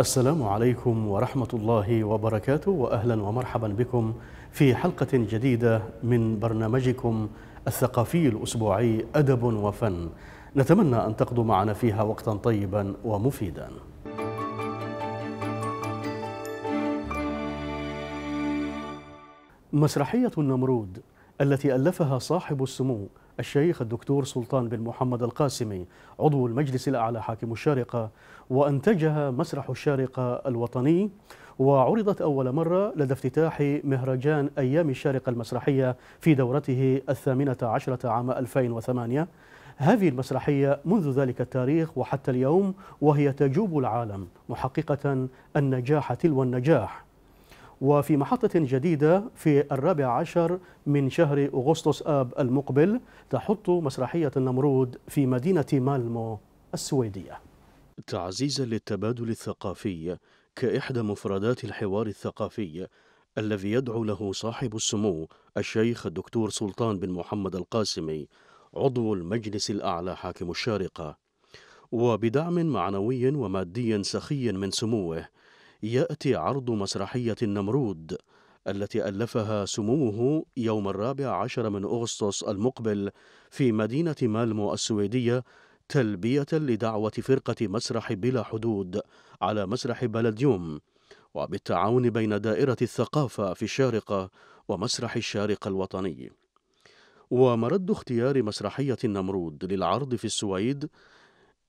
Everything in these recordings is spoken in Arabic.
السلام عليكم ورحمة الله وبركاته وأهلا ومرحبا بكم في حلقة جديدة من برنامجكم الثقافي الأسبوعي أدب وفن نتمنى أن تقضوا معنا فيها وقتا طيبا ومفيدا مسرحية النمرود التي ألفها صاحب السمو الشيخ الدكتور سلطان بن محمد القاسمي عضو المجلس الأعلى حاكم الشارقة وأنتجها مسرح الشارقة الوطني وعرضت أول مرة لدى افتتاح مهرجان أيام الشارقة المسرحية في دورته الثامنة عشرة عام 2008 هذه المسرحية منذ ذلك التاريخ وحتى اليوم وهي تجوب العالم محققة النجاح تلو النجاح وفي محطة جديدة في الرابع عشر من شهر أغسطس آب المقبل تحط مسرحية النمرود في مدينة مالمو السويدية تعزيزا للتبادل الثقافي كإحدى مفردات الحوار الثقافي الذي يدعو له صاحب السمو الشيخ الدكتور سلطان بن محمد القاسمي عضو المجلس الأعلى حاكم الشارقة وبدعم معنوي ومادي سخي من سموه يأتي عرض مسرحية النمرود التي ألفها سموه يوم الرابع عشر من أغسطس المقبل في مدينة مالمو السويدية تلبية لدعوة فرقة مسرح بلا حدود على مسرح بلديوم وبالتعاون بين دائرة الثقافة في الشارقة ومسرح الشارقة الوطني ومرد اختيار مسرحية النمرود للعرض في السويد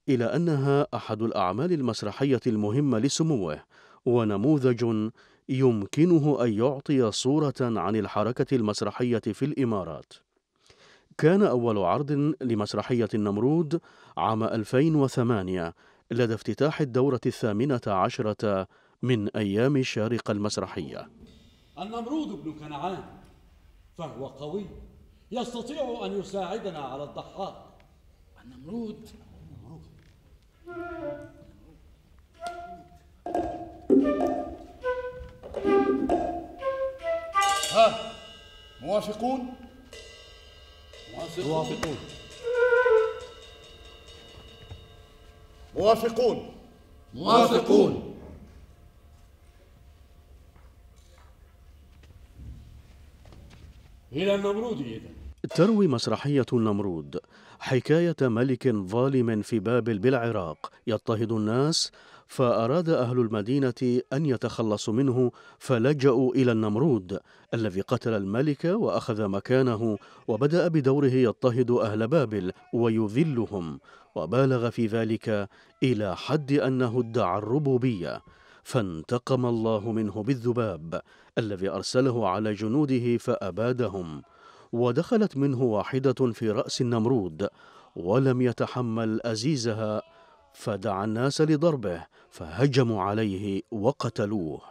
إلى أنها أحد الأعمال المسرحية المهمة لسموه ونموذج يمكنه أن يعطي صورة عن الحركة المسرحية في الإمارات. كان أول عرض لمسرحية النمرود عام 2008 لدى افتتاح الدورة الثامنة عشرة من أيام الشارقة المسرحية. النمرود بن كنعان فهو قوي يستطيع أن يساعدنا على الضحاك. النمرود؟ النمرود. ها موافقون موافقون موافقون موافقون إلى النمرود إذن تروي مسرحية النمرود حكاية ملك ظالم في بابل بالعراق يضطهد الناس فأراد أهل المدينة أن يتخلصوا منه فلجأوا إلى النمرود الذي قتل الملك وأخذ مكانه وبدأ بدوره يضطهد أهل بابل ويذلهم وبالغ في ذلك إلى حد أنه ادعى الربوبية فانتقم الله منه بالذباب الذي أرسله على جنوده فأبادهم ودخلت منه واحدة في رأس النمرود ولم يتحمل أزيزها فدعا الناس لضربه فهجموا عليه وقتلوه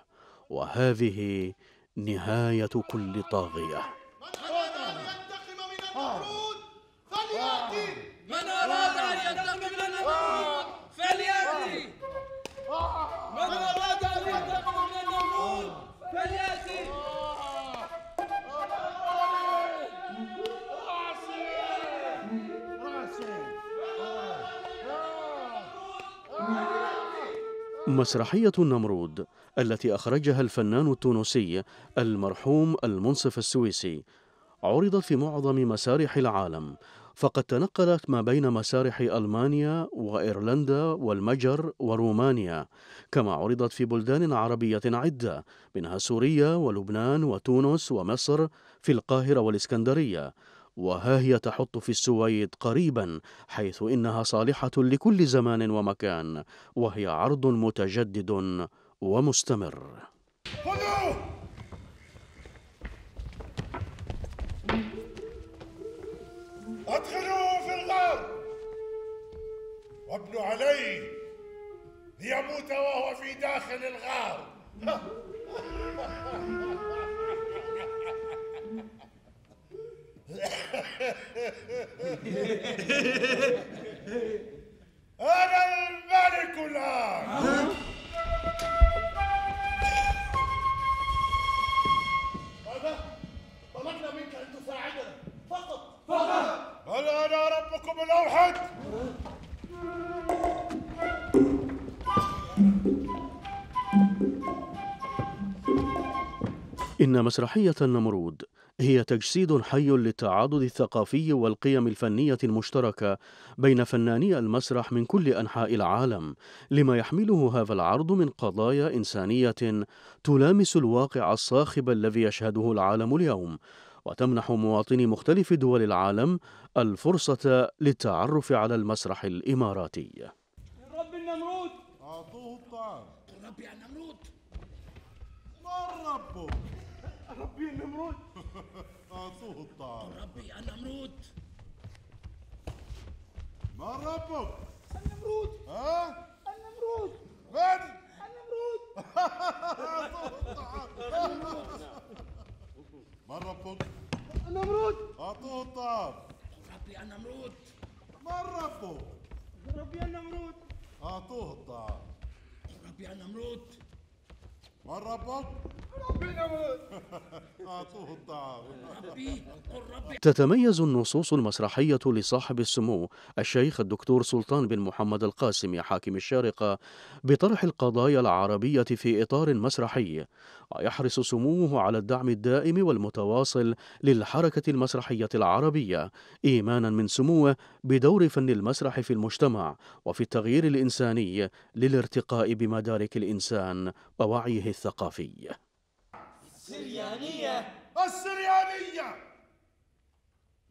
وهذه نهاية كل طاغية من أراد أن ينتقم من النمرود فليأتي من أراد أن ينتقم من النمرود فليأتي مسرحية النمرود التي أخرجها الفنان التونسي المرحوم المنصف السويسي عرضت في معظم مسارح العالم فقد تنقلت ما بين مسارح ألمانيا وإيرلندا والمجر ورومانيا كما عرضت في بلدان عربية عدة منها سوريا ولبنان وتونس ومصر في القاهرة والإسكندرية وها هي تحط في السويد قريبا حيث إنها صالحة لكل زمان ومكان وهي عرض متجدد ومستمر أدخلوه في الغار وابنوا عليه ليموت وهو في داخل الغار أنا الملك الآن ماذا؟ طلبنا منك أن تساعدنا فقط فقط هل أنا ربكم الأوحد؟ إن مسرحية النمرود هي تجسيد حي للتعاضد الثقافي والقيم الفنية المشتركة بين فناني المسرح من كل أنحاء العالم لما يحمله هذا العرض من قضايا إنسانية تلامس الواقع الصاخب الذي يشهده العالم اليوم وتمنح مواطني مختلف دول العالم الفرصة للتعرف على المسرح الإماراتي مربي النمرود اعطوه الطعام يا النمرود ما ربك النمرود ها النمرود من النمرود اعطوه الطعام ما ربك النمرود اعطوه الطعام ربي النمرود ما ربك؟ ربي النمرود اعطوه الطعام ربي النمرود ما ربك تتميز النصوص المسرحية لصاحب السمو الشيخ الدكتور سلطان بن محمد القاسمي حاكم الشارقة بطرح القضايا العربية في إطار مسرحي ويحرص سموه على الدعم الدائم والمتواصل للحركة المسرحية العربية إيمانا من سموه بدور فن المسرح في المجتمع وفي التغيير الإنساني للارتقاء بمدارك الإنسان ووعيه الثقافي السريانية السريانية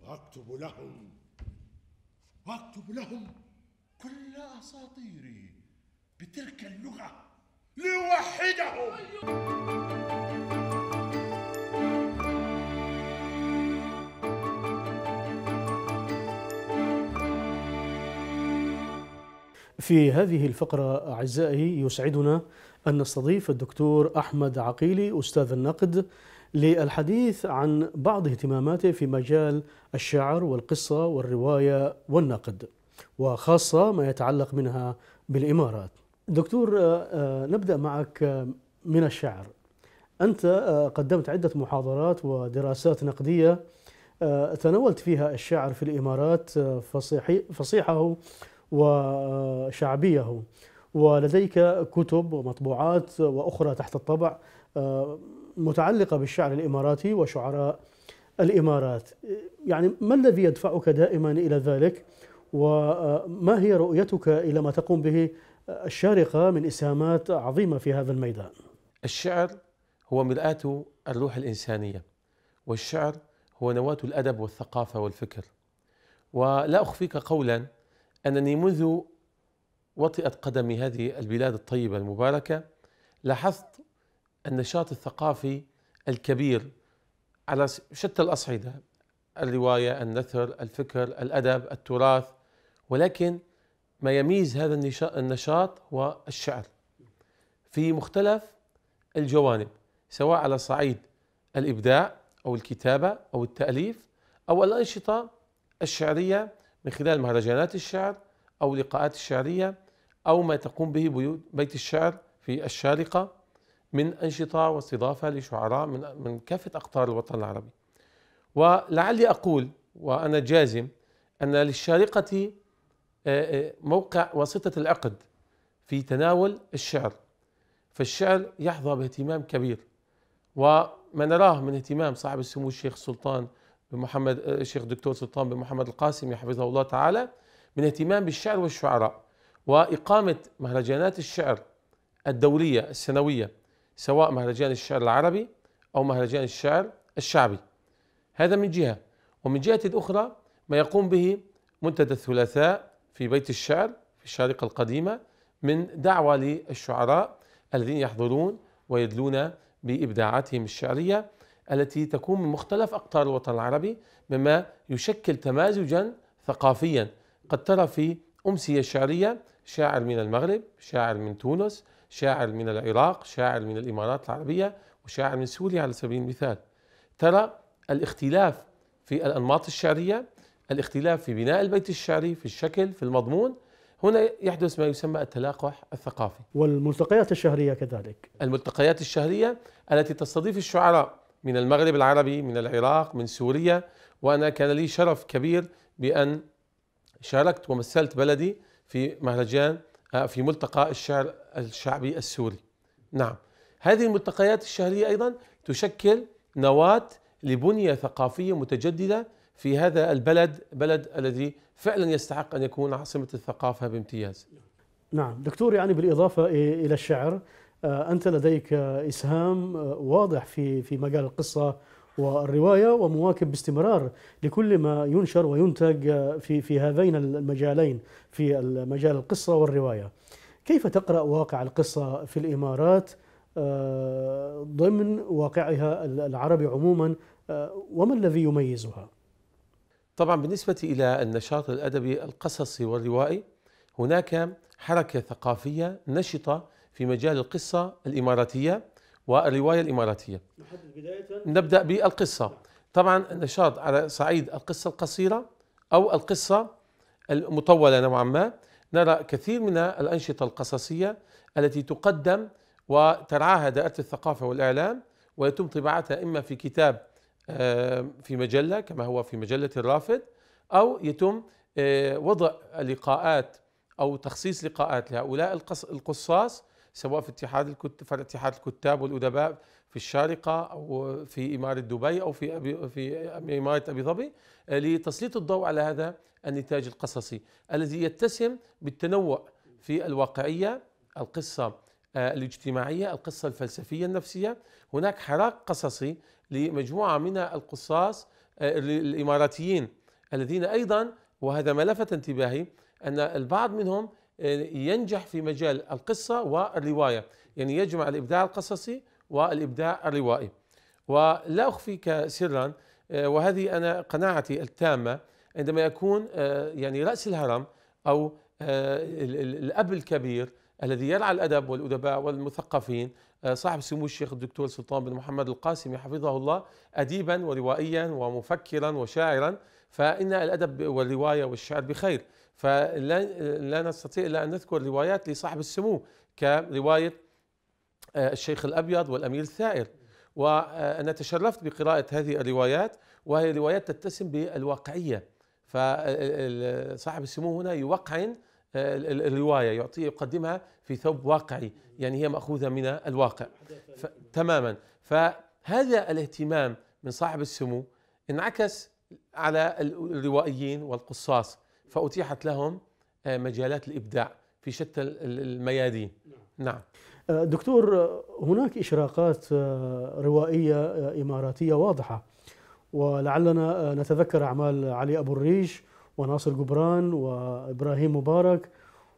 وأكتب لهم وأكتب لهم كل أساطيري بتلك اللغة لوحدهم في هذه الفقرة أعزائي يسعدنا أن نستضيف الدكتور أحمد عقيلي أستاذ النقد للحديث عن بعض اهتماماته في مجال الشعر والقصة والرواية والنقد وخاصة ما يتعلق منها بالإمارات دكتور آه، آه، نبدأ معك آه، من الشعر أنت قدمت عدة محاضرات ودراسات نقدية تناولت فيها الشعر في الإمارات فصيحه وشعبيه ولديك كتب ومطبوعات وأخرى تحت الطبع آه، متعلقة بالشعر الإماراتي وشعراء الإمارات يعني ما الذي يدفعك دائما إلى ذلك وما هي رؤيتك إلى ما تقوم به الشارقة من إسهامات عظيمة في هذا الميدان الشعر هو مرآة الروح الإنسانية والشعر هو نواة الأدب والثقافة والفكر ولا أخفيك قولا أنني منذ وطئت قدمي هذه البلاد الطيبة المباركة لاحظت النشاط الثقافي الكبير على شتى الأصعدة الرواية، النثر، الفكر، الأدب، التراث ولكن ما يميز هذا النشاط هو الشعر في مختلف الجوانب سواء على صعيد الإبداع أو الكتابة أو التأليف أو الأنشطة الشعرية من خلال مهرجانات الشعر أو لقاءات الشعرية أو ما تقوم به بيوت بيت الشعر في الشارقة من أنشطة واستضافة لشعراء من من كافة أقطار الوطن العربي ولعلي أقول وأنا جازم أن للشارقة آه، آه، موقع واسطة العقد في تناول الشعر فالشعر يحظى باهتمام كبير وما نراه من اهتمام صاحب السمو الشيخ سلطان بمحمد آه، الشيخ دكتور سلطان بن محمد القاسم حفظه الله تعالى من اهتمام بالشعر والشعراء وإقامة مهرجانات الشعر الدولية السنوية سواء مهرجان الشعر العربي أو مهرجان الشعر الشعبي هذا من جهة ومن جهة أخرى ما يقوم به منتدى الثلاثاء في بيت الشعر في الشارقة القديمة من دعوة للشعراء الذين يحضرون ويدلون بإبداعاتهم الشعرية التي تكون من مختلف أقطار الوطن العربي مما يشكل تمازجا ثقافيا قد ترى في أمسية شعرية شاعر من المغرب شاعر من تونس شاعر من العراق شاعر من الإمارات العربية وشاعر من سوريا على سبيل المثال ترى الاختلاف في الأنماط الشعرية الاختلاف في بناء البيت الشعري في الشكل في المضمون هنا يحدث ما يسمى التلاقح الثقافي والملتقيات الشهرية كذلك الملتقيات الشهرية التي تستضيف الشعراء من المغرب العربي من العراق من سوريا وأنا كان لي شرف كبير بأن شاركت ومثلت بلدي في مهرجان آه، في ملتقى الشعر الشعبي السوري نعم هذه الملتقيات الشهرية أيضا تشكل نواة لبنية ثقافية متجددة في هذا البلد بلد الذي فعلا يستحق أن يكون عاصمة الثقافة بامتياز نعم دكتور يعني بالإضافة إلى الشعر آه، أنت لديك إسهام آه، واضح في في مجال القصة والرواية ومواكب باستمرار لكل ما ينشر وينتج في في هذين المجالين في مجال القصة والرواية كيف تقرأ واقع القصة في الإمارات آه، ضمن واقعها العربي عموما آه، وما الذي يميزها؟ طبعا بالنسبة إلى النشاط الأدبي القصصي والروائي هناك حركة ثقافية نشطة في مجال القصة الإماراتية والرواية الإماراتية نبدأ بالقصة طبعا نشاط على صعيد القصة القصيرة أو القصة المطولة نوعا ما نرى كثير من الأنشطة القصصية التي تقدم وترعاها دائرة الثقافة والإعلام ويتم طباعتها إما في كتاب آه، في مجلة كما هو في مجلة الرافد أو يتم آه، وضع لقاءات أو تخصيص لقاءات لهؤلاء القصاص سواء في اتحاد الكتاب فرع اتحاد الكتاب والادباء في الشارقه او في اماره دبي او في أبي في اماره ابي ظبي آه، لتسليط الضوء على هذا النتاج القصصي الذي يتسم بالتنوع في الواقعيه القصه آه، الاجتماعيه القصه الفلسفيه النفسيه هناك حراك قصصي لمجموعه من القصاص الاماراتيين آه، الذين ايضا وهذا ما لفت انتباهي ان البعض منهم ينجح في مجال القصة والرواية يعني يجمع الإبداع القصصي والإبداع الروائي ولا أخفيك سرا آه، وهذه أنا قناعتي التامة عندما يكون آه، يعني رأس الهرم أو آه، الأب الكبير الذي يرعى الأدب والأدباء والمثقفين صاحب سمو الشيخ الدكتور سلطان بن محمد القاسمي حفظه الله أديبا وروائيا ومفكرا وشاعرا فإن الأدب والرواية والشعر بخير فلا نستطيع الا ان نذكر روايات لصاحب السمو كروايه آه، الشيخ الابيض والامير الثائر وانا تشرفت بقراءه هذه الروايات وهي روايات تتسم بالواقعيه فصاحب السمو هنا يوقع آه، الروايه يعطي يقدمها في ثوب واقعي يعني هي ماخوذه من الواقع ف... تماما فهذا الاهتمام من صاحب السمو انعكس على الروائيين والقصاص فأتيحت لهم آه، مجالات الإبداع في شتى الميادين نعم, نعم. آه، دكتور آه، هناك إشراقات روائية إماراتية واضحة ولعلنا نتذكر أعمال علي أبو الريش وناصر جبران وإبراهيم مبارك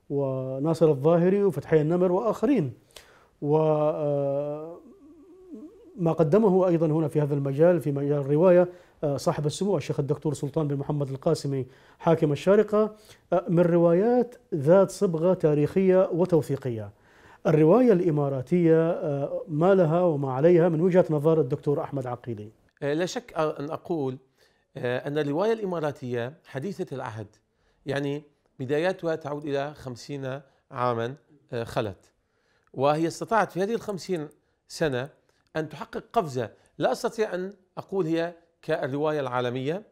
وناصر الظاهري وفتحي النمر وآخرين وما قدمه أيضا هنا في هذا المجال في مجال الرواية صاحب السمو الشيخ الدكتور سلطان بن محمد القاسمي حاكم الشارقة آه، من روايات ذات صبغة تاريخية وتوثيقية الرواية الإماراتية آه، ما لها وما عليها من وجهة نظر الدكتور أحمد عقيلي آه، لا شك أن أقول أن الرواية الإماراتية حديثة العهد يعني بداياتها تعود إلى خمسين عاما خلت وهي استطاعت في هذه الخمسين سنة أن تحقق قفزة لا أستطيع أن أقول هي كالرواية العالمية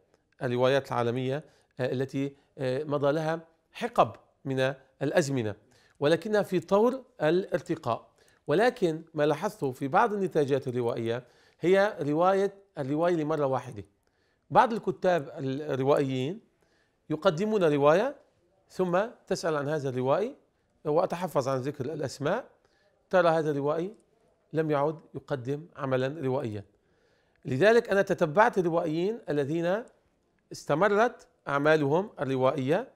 الروايات العالمية آه، التي آه، مضى لها حقب من الأزمنة ولكنها في طور الارتقاء ولكن ما لاحظته في بعض النتاجات الروائية هي رواية الرواية لمرة واحدة بعض الكتاب الروائيين يقدمون رواية ثم تسأل عن هذا الروائي وأتحفظ عن ذكر الأسماء ترى هذا الروائي لم يعد يقدم عملا روائيا لذلك أنا تتبعت الروائيين الذين استمرت أعمالهم الروائية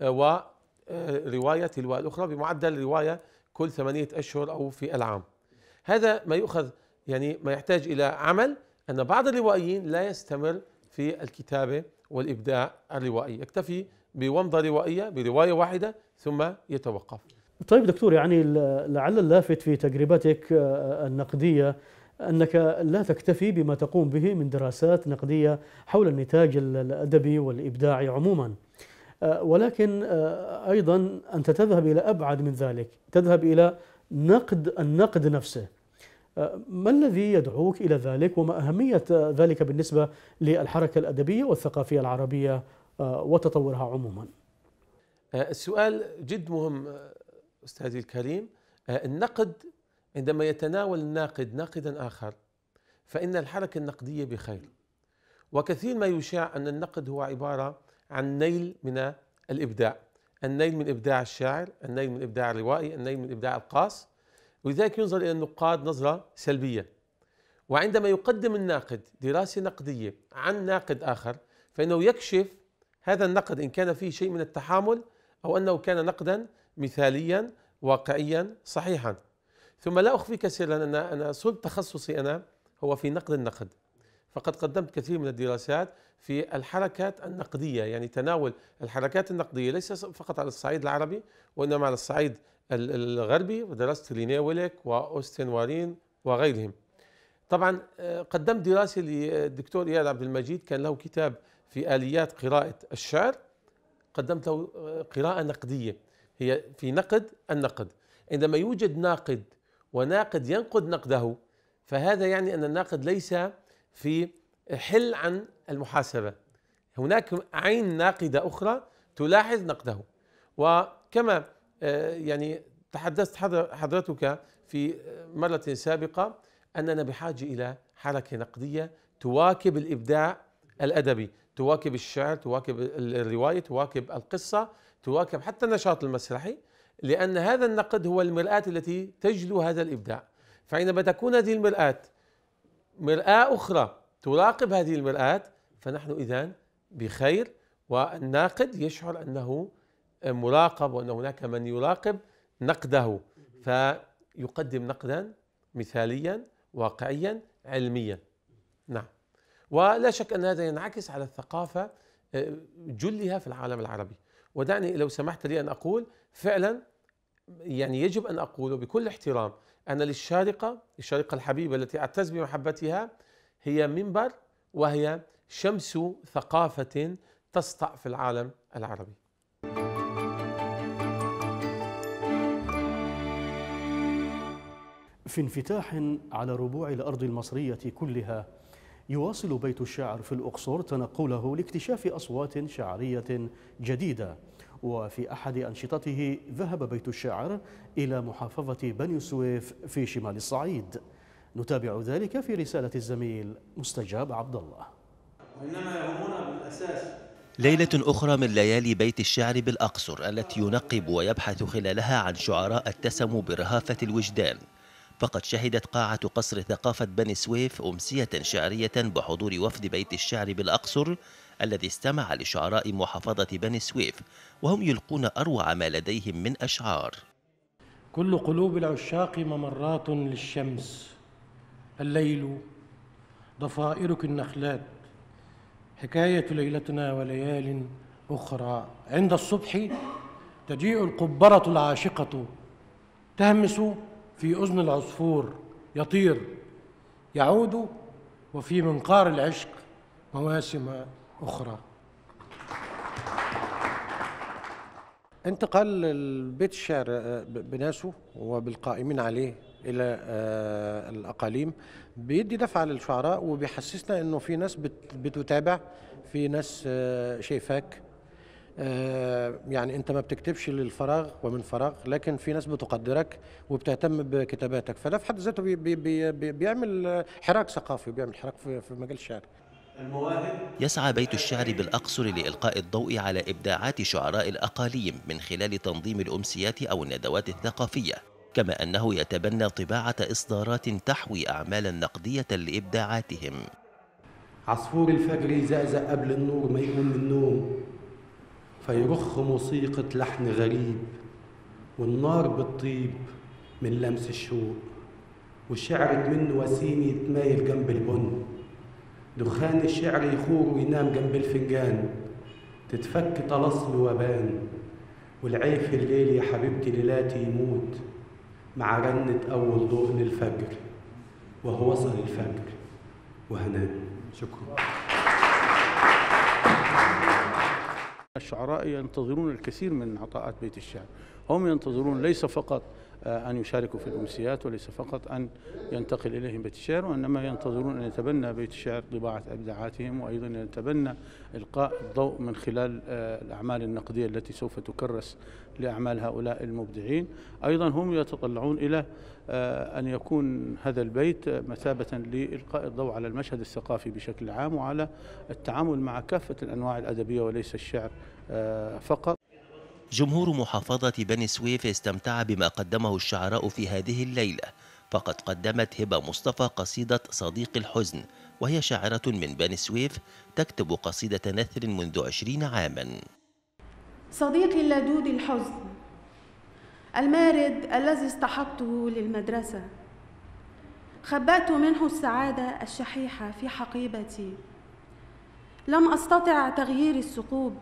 آه، ورواية آه، تلو الأخرى بمعدل رواية كل ثمانية أشهر أو في العام هذا ما يؤخذ يعني ما يحتاج إلى عمل أن بعض الروائيين لا يستمر في الكتابة والإبداع الروائي يكتفي بومضة روائية برواية واحدة ثم يتوقف طيب دكتور يعني لعل اللافت في تجربتك آه، النقدية أنك لا تكتفي بما تقوم به من دراسات نقدية حول النتاج الأدبي والإبداعي عموما آه، ولكن آه، أيضا أنت تذهب إلى أبعد من ذلك تذهب إلى نقد النقد نفسه آه، ما الذي يدعوك إلى ذلك وما أهمية ذلك بالنسبة للحركة الأدبية والثقافية العربية وتطورها عموما السؤال جد مهم أستاذي الكريم النقد عندما يتناول الناقد ناقدا آخر فإن الحركة النقدية بخير وكثير ما يشاع أن النقد هو عبارة عن نيل من الإبداع النيل من إبداع الشاعر النيل من إبداع الروائي النيل من إبداع القاص ولذلك ينظر إلى النقاد نظرة سلبية وعندما يقدم الناقد دراسة نقدية عن ناقد آخر فإنه يكشف هذا النقد إن كان فيه شيء من التحامل أو أنه كان نقدا مثاليا واقعيا صحيحا ثم لا أخفيك سرا أن أنا صلب تخصصي أنا هو في نقد النقد فقد قدمت كثير من الدراسات في الحركات النقدية يعني تناول الحركات النقدية ليس فقط على الصعيد العربي وإنما على الصعيد الغربي ودرست ليني ويليك وأوستن وارين وغيرهم طبعا آه، قدمت دراسة للدكتور إياد عبد المجيد كان له كتاب في آليات قراءة الشعر قدمت له آه، قراءة نقدية هي في نقد النقد عندما يوجد ناقد وناقد ينقد نقده فهذا يعني أن الناقد ليس في حل عن المحاسبة هناك عين ناقدة أخرى تلاحظ نقده وكما آه، يعني تحدثت حضرتك في مرة سابقة أننا بحاجة إلى حركة نقدية تواكب الإبداع الأدبي تواكب الشعر تواكب الرواية تواكب القصة تواكب حتى النشاط المسرحي لأن هذا النقد هو المرآة التي تجلو هذا الإبداع فعندما تكون هذه المرآة مرآة أخرى تراقب هذه المرآة فنحن إذا بخير والناقد يشعر أنه مراقب وأن هناك من يراقب نقده فيقدم نقدا مثاليا واقعيا علميا نعم ولا شك أن هذا ينعكس على الثقافة آه، جلها في العالم العربي ودعني لو سمحت لي أن أقول فعلا يعني يجب ان اقول بكل احترام ان للشارقه الشارقه الحبيبه التي اعتز بمحبتها هي منبر وهي شمس ثقافه تسطع في العالم العربي في انفتاح على ربوع الارض المصريه كلها يواصل بيت الشعر في الأقصر تنقله لاكتشاف أصوات شعرية جديدة وفي أحد أنشطته ذهب بيت الشعر إلى محافظة بني سويف في شمال الصعيد نتابع ذلك في رسالة الزميل مستجاب عبد الله ليلة أخرى من ليالي بيت الشعر بالأقصر التي ينقب ويبحث خلالها عن شعراء اتسموا برهافة الوجدان فقد شهدت قاعة قصر ثقافة بني سويف أمسية شعرية بحضور وفد بيت الشعر بالأقصر الذي استمع لشعراء محافظة بني سويف وهم يلقون أروع ما لديهم من أشعار كل قلوب العشاق ممرات للشمس الليل ضفائرك النخلات حكاية ليلتنا وليال أخرى عند الصبح تجيء القبرة العاشقة تهمس في أذن العصفور يطير يعود وفي منقار العشق مواسم أخرى انتقل البيت الشعر آه، بناسه وبالقائمين عليه الى آه، الاقاليم بيدي دفعه للشعراء وبيحسسنا انه في ناس بتتابع في ناس آه، شايفاك آه، يعني انت ما بتكتبش للفراغ ومن فراغ لكن في ناس بتقدرك وبتهتم بكتاباتك فده في حد ذاته بي بي بي بيعمل حراك ثقافي وبيعمل حراك في, في مجال الشعر يسعى بيت الشعر بالأقصر لإلقاء الضوء على إبداعات شعراء الأقاليم من خلال تنظيم الأمسيات أو الندوات الثقافية كما أنه يتبنى طباعة إصدارات تحوي أعمالا نقدية لإبداعاتهم عصفور الفجر زأزأ قبل النور ما يقوم من النوم فيرخ موسيقى لحن غريب والنار بتطيب من لمس الشوق وشعرك منه وسيم يتمايل جنب البن دخان الشعر يخور وينام جنب الفنجان تتفك طلسم وبان والعيف الليل يا حبيبتي ليلاتي يموت مع رنة أول ضوء للفجر وهو وصل الفجر وهنام شكرا الشعراء ينتظرون الكثير من عطاءات بيت الشعر هم ينتظرون ليس فقط آه، أن يشاركوا في الأمسيات وليس فقط أن ينتقل إليهم بيت الشعر وإنما ينتظرون أن يتبنى بيت الشعر طباعة أبداعاتهم وأيضا يتبنى إلقاء الضوء من خلال آه، الأعمال النقدية التي سوف تكرس لأعمال هؤلاء المبدعين أيضا هم يتطلعون إلى آه، أن يكون هذا البيت مثابة لإلقاء الضوء على المشهد الثقافي بشكل عام وعلى التعامل مع كافة الأنواع الأدبية وليس الشعر فقط جمهور محافظة بني سويف استمتع بما قدمه الشعراء في هذه الليلة فقد قدمت هبة مصطفى قصيدة صديق الحزن وهي شاعرة من بني سويف تكتب قصيدة نثر منذ عشرين عاما صديقي اللدود الحزن المارد الذي اصطحبته للمدرسة خبأت منه السعادة الشحيحة في حقيبتي لم أستطع تغيير الثقوب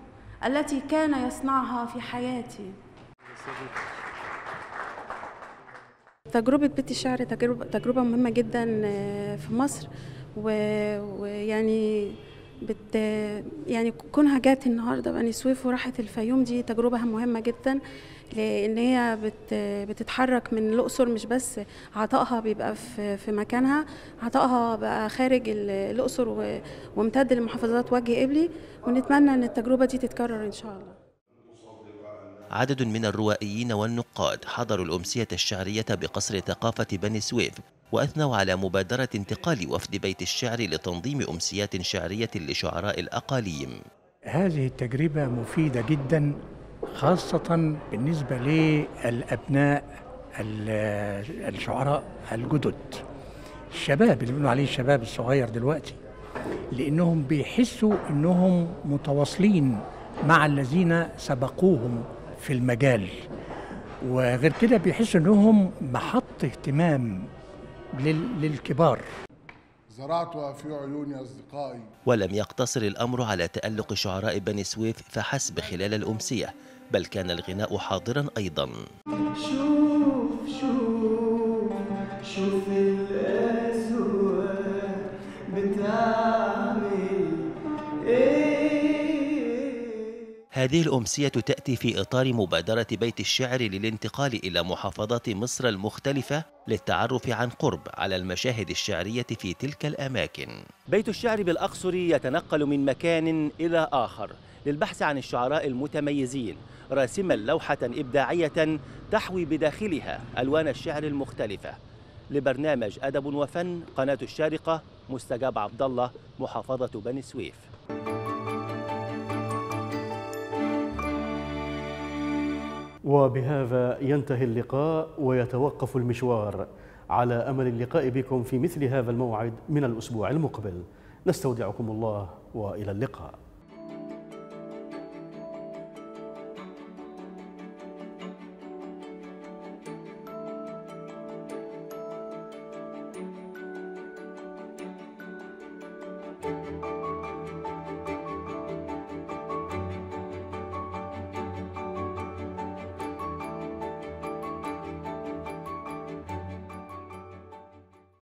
التي كان يصنعها في حياتي تجربة بيت الشعر تجربة, تجربة مهمة جدا آه، في مصر ويعني بت يعني كونها جات النهارده بني سويف وراحت الفيوم دي تجربه مهمه جدا لان هي بت بتتحرك من الاقصر مش بس عطائها بيبقى في في مكانها عطائها بقى خارج الاقصر وامتد لمحافظات وجه قبلي ونتمنى ان التجربه دي تتكرر ان شاء الله عدد من الروائيين والنقاد حضروا الأمسية الشعرية بقصر ثقافة بني سويف وأثنوا على مبادرة انتقال وفد بيت الشعر لتنظيم أمسيات شعرية لشعراء الأقاليم هذه التجربة مفيدة جدا خاصة بالنسبة للأبناء الشعراء الجدد الشباب اللي بنقول عليه الشباب الصغير دلوقتي لأنهم بيحسوا أنهم متواصلين مع الذين سبقوهم في المجال وغير كده بيحسوا أنهم محط اهتمام للكبار زرعتها في عيون أصدقائي ولم يقتصر الأمر على تألق شعراء بني سويف فحسب خلال الأمسية بل كان الغناء حاضرا أيضا شوف شوف شوف هذه الأمسية تأتي في إطار مبادرة بيت الشعر للانتقال إلى محافظات مصر المختلفة للتعرف عن قرب على المشاهد الشعرية في تلك الأماكن. بيت الشعر بالأقصر يتنقل من مكان إلى آخر للبحث عن الشعراء المتميزين راسما لوحة إبداعية تحوي بداخلها ألوان الشعر المختلفة. لبرنامج أدب وفن قناة الشارقة مستجاب عبد الله محافظة بني سويف. وبهذا ينتهي اللقاء ويتوقف المشوار على أمل اللقاء بكم في مثل هذا الموعد من الأسبوع المقبل نستودعكم الله وإلى اللقاء